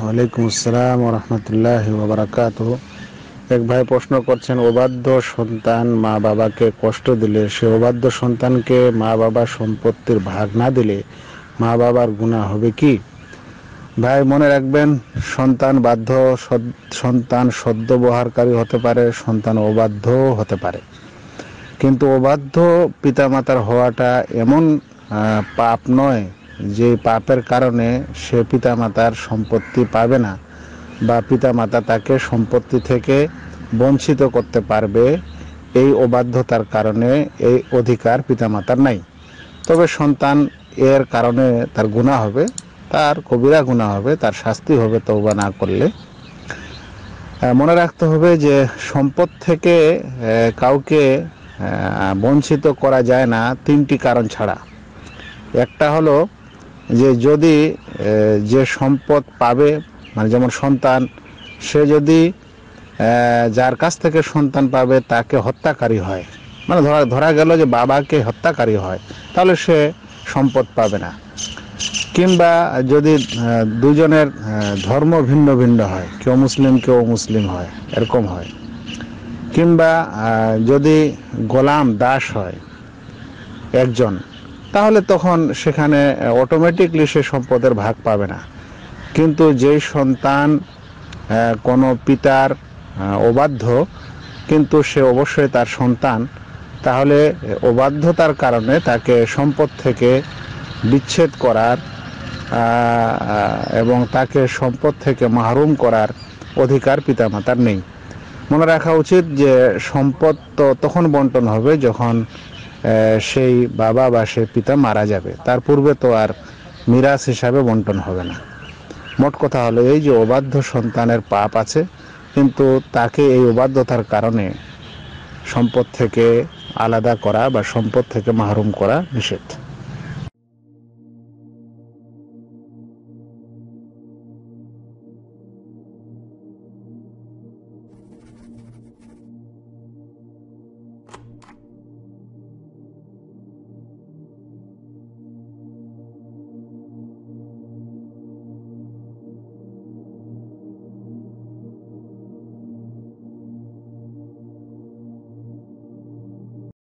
ওয়ালাইকুম আসসালাম রহমতুল্লাহ বারাকাত এক ভাই প্রশ্ন করছেন অবাধ্য সন্তান মা বাবাকে কষ্ট দিলে সে অবাধ্য সন্তানকে মা বাবার সম্পত্তির ভাগ না দিলে মা বাবার গুণা হবে কি ভাই মনে রাখবেন সন্তান বাধ্য সন্তান সদ্য ব্যবহারকারী হতে পারে সন্তান অবাধ্য হতে পারে কিন্তু অবাধ্য পিতামাতার হওয়াটা এমন পাপ নয় যে পাপের কারণে সে পিতামাতার সম্পত্তি পাবে না বা পিতামাতা তাকে সম্পত্তি থেকে বঞ্চিত করতে পারবে এই অবাধ্যতার কারণে এই অধিকার পিতামাতার নাই তবে সন্তান এর কারণে তার গুণা হবে তার কবিরা গুণা হবে তার শাস্তি হবে তৌবা না করলে মনে রাখতে হবে যে সম্পদ থেকে কাউকে বঞ্চিত করা যায় না তিনটি কারণ ছাড়া একটা হলো যে যদি যে সম্পদ পাবে মানে যেমন সন্তান সে যদি যার কাছ থেকে সন্তান পাবে তাকে হত্যাকারী হয় মানে ধরা ধরা গেল যে বাবাকে হত্যাকারী হয় তাহলে সে সম্পদ পাবে না কিংবা যদি দুজনের ধর্ম ভিন্ন ভিন্ন হয় কেউ মুসলিম কেউ মুসলিম হয় এরকম হয় কিংবা যদি গোলাম দাস হয় একজন তাহলে তখন সেখানে অটোমেটিকলি সে সম্পদের ভাগ পাবে না কিন্তু যেই সন্তান কোনো পিতার অবাধ্য কিন্তু সে অবশ্যই তার সন্তান তাহলে অবাধ্যতার কারণে তাকে সম্পদ থেকে বিচ্ছেদ করার এবং তাকে সম্পদ থেকে মাহরুম করার অধিকার পিতামাতার নেই মনে রাখা উচিত যে সম্পদ তো তখন বন্টন হবে যখন সেই বাবা বা সেই পিতা মারা যাবে তার পূর্বে তো আর মিরাজ হিসাবে বন্টন হবে না মোট কথা হলো এই যে অবাধ্য সন্তানের পাপ আছে কিন্তু তাকে এই অবাধ্যতার কারণে সম্পদ থেকে আলাদা করা বা সম্পদ থেকে মাহরুম করা নিষেধ